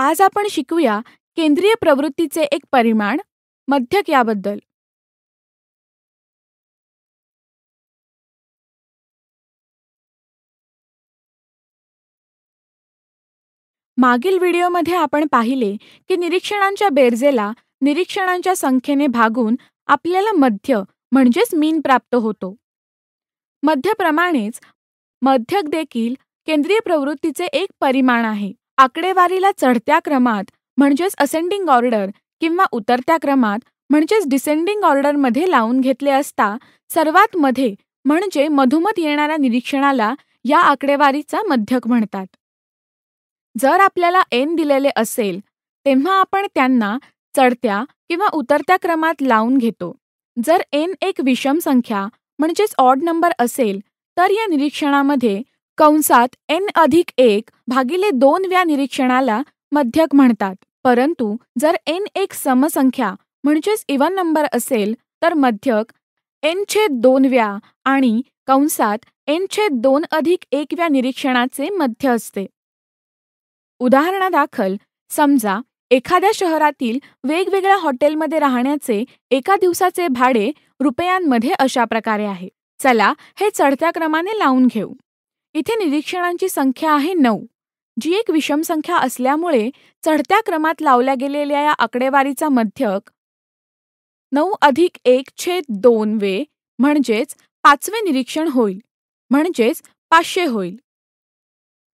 आज आपण शिकूया केंद्रीय प्रवृत्तीचे एक परिमाण मध्यक याबद्दल मागील व्हिडिओमध्ये आपण पाहिले की निरीक्षणांच्या बेरजेला निरीक्षणांच्या संख्येने भागून आपल्याला मध्य म्हणजेच मीन प्राप्त होतो मध्यप्रमाणेच मध्यक देखील केंद्रीय प्रवृत्तीचे एक परिमाण आहे आकडेवारीला चढत्या क्रमात म्हणजेच असेंडिंग ऑर्डर किंवा उतरत्या क्रमात म्हणजेच डिसेंडिंग ऑर्डरमध्ये लावून घेतले असता सर्वात मध्ये म्हणजे मधोमध येणाऱ्या निरीक्षणाला या आकडेवारीचा मध्यक म्हणतात जर आपल्याला एन दिलेले असेल तेव्हा आपण त्यांना चढत्या किंवा उतरत्या क्रमात लावून घेतो जर एन एक विषम संख्या म्हणजेच ऑड नंबर असेल तर या निरीक्षणामध्ये कंसात एन अधिक एक भागिले दोन व्या निरीक्षणाला मध्यक म्हणतात परंतु जर एन एक समसंख्या म्हणजेच इवन नंबर असेल तर मध्यक एन छेद दोन व्या आणि कंसात एन छेद दोन अधिक एक व्या निरीक्षणाचे मध्य असते उदाहरणादाखल समजा एखाद्या शहरातील वेगवेगळ्या हॉटेलमध्ये राहण्याचे एका दिवसाचे भाडे रुपयांमध्ये अशा प्रकारे आहे चला हे चढत्या क्रमाने लावून घेऊ इथे निरीक्षणांची संख्या आहे नऊ जी एक विषम संख्या असल्यामुळे चढत्या क्रमात लावल्या गेलेल्या या आकडेवारीचा मध्यक नऊ अधिक एक छेद दोन वे म्हणजेच पाचवे निरीक्षण होईल म्हणजेच पाचशे होईल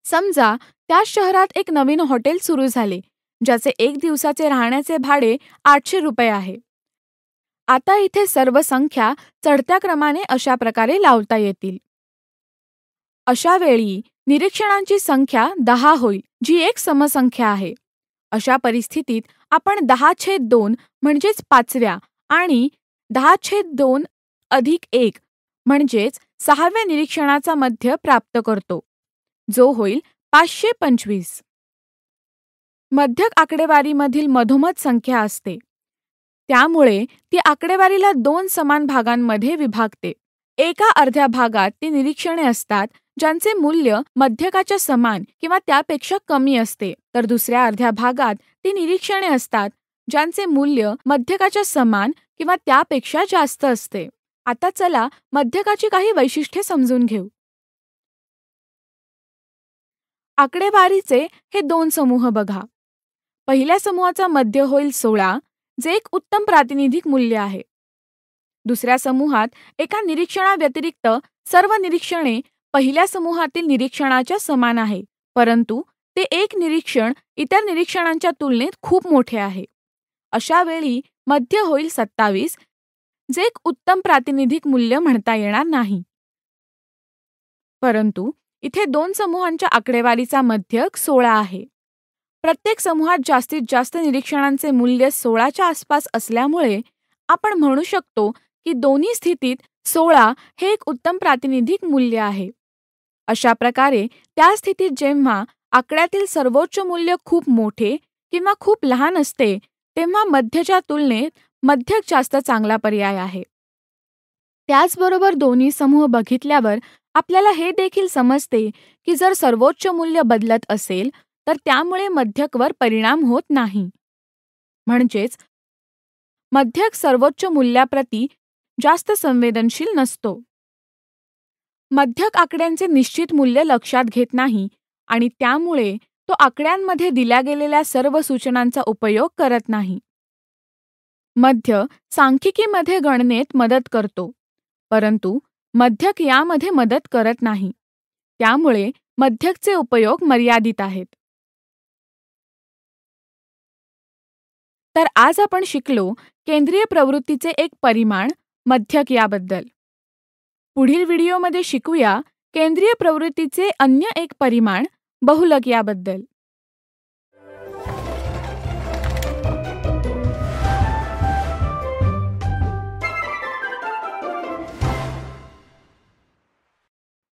समजा त्या शहरात एक नवीन हॉटेल सुरू झाले ज्याचे एक दिवसाचे राहण्याचे भाडे आठशे रुपये आहे आता इथे सर्व संख्या चढत्या क्रमाने अशा प्रकारे लावता येतील अशा वेळी निरीक्षणांची संख्या दहा होईल जी एक समसंख्या आहे अशा परिस्थितीत आपण दहा छेद दोन म्हणजेच पाचव्या आणि दहा छेद दोन अधिक एक म्हणजेच सहाव्या निरीक्षणाचा मध्य प्राप्त करतो जो होईल पाचशे पंचवीस मध्यक आकडेवारीमधील मधोमध संख्या असते त्यामुळे ती आकडेवारीला दोन समान भागांमध्ये विभागते एका अर्ध्या भागात ती निरीक्षणे असतात ज्यांचे मूल्य मध्यकाच्या समान किंवा त्यापेक्षा कमी असते तर दुसऱ्या अर्ध्या भागात ती निरीक्षणे असतात ज्यांचे मूल्य मध्यकाच्या समान किंवा त्यापेक्षा जास्त असते आता चला मध्यकाची काही वैशिष्ट्ये समजून घेऊ आकडेवारीचे हे दोन समूह बघा पहिल्या समूहाचा मध्य होईल सोळा जे एक उत्तम प्रातिनिधिक मूल्य आहे दुसऱ्या समूहात एका निरीक्षणाव्यतिरिक्त सर्व निरीक्षणे पहिल्या समूहातील निरीक्षणाच्या समान आहे परंतु ते एक निरीक्षण इतर निरीक्षणांच्या तुलनेत खूप मोठे आहे अशा वेळी मध्य होईल सत्तावीस जे एक उत्तम प्रातिनिधिक मूल्य म्हणता येणार नाही परंतु इथे दोन समूहांच्या आकडेवारीचा मध्यक सोळा आहे प्रत्येक समूहात जास्तीत जास्त निरीक्षणांचे मूल्य सोळाच्या आसपास असल्यामुळे आपण म्हणू शकतो की दोन्ही स्थितीत सोळा हे एक उत्तम प्रातिनिधिक मूल्य आहे अशा प्रकारे त्या स्थितीत जेव्हा आकड्यातील सर्वोच्च मूल्य खूप मोठे किंवा खूप लहान असते तेव्हा मध्यच्या तुलनेत मध्यक जास्त चांगला पर्याय आहे त्याचबरोबर दोन्ही समूह बघितल्यावर आपल्याला हे देखील समजते की जर सर्वोच्च मूल्य बदलत असेल तर त्यामुळे मध्यकवर परिणाम होत नाही म्हणजेच मध्यक सर्वोच्च मूल्याप्रती जास्त संवेदनशील नसतो मध्यक आकड्यांचे निश्चित मूल्य लक्षात घेत नाही आणि त्यामुळे तो आकड्यांमध्ये दिल्या गेलेल्या सर्व सूचनांचा उपयोग करत नाही मध्य सांख्यिकीमध्ये गणनेत मदत करतो परंतु मध्यक यामध्ये मदत करत नाही त्यामुळे मध्यकचे उपयोग मर्यादित आहेत तर आज आपण शिकलो केंद्रीय प्रवृत्तीचे एक परिमाण मध्यक याबद्दल पुढील व्हिडिओमध्ये शिकूया केंद्रीय प्रवृत्तीचे अन्य एक परिमाण बहुलक याबद्दल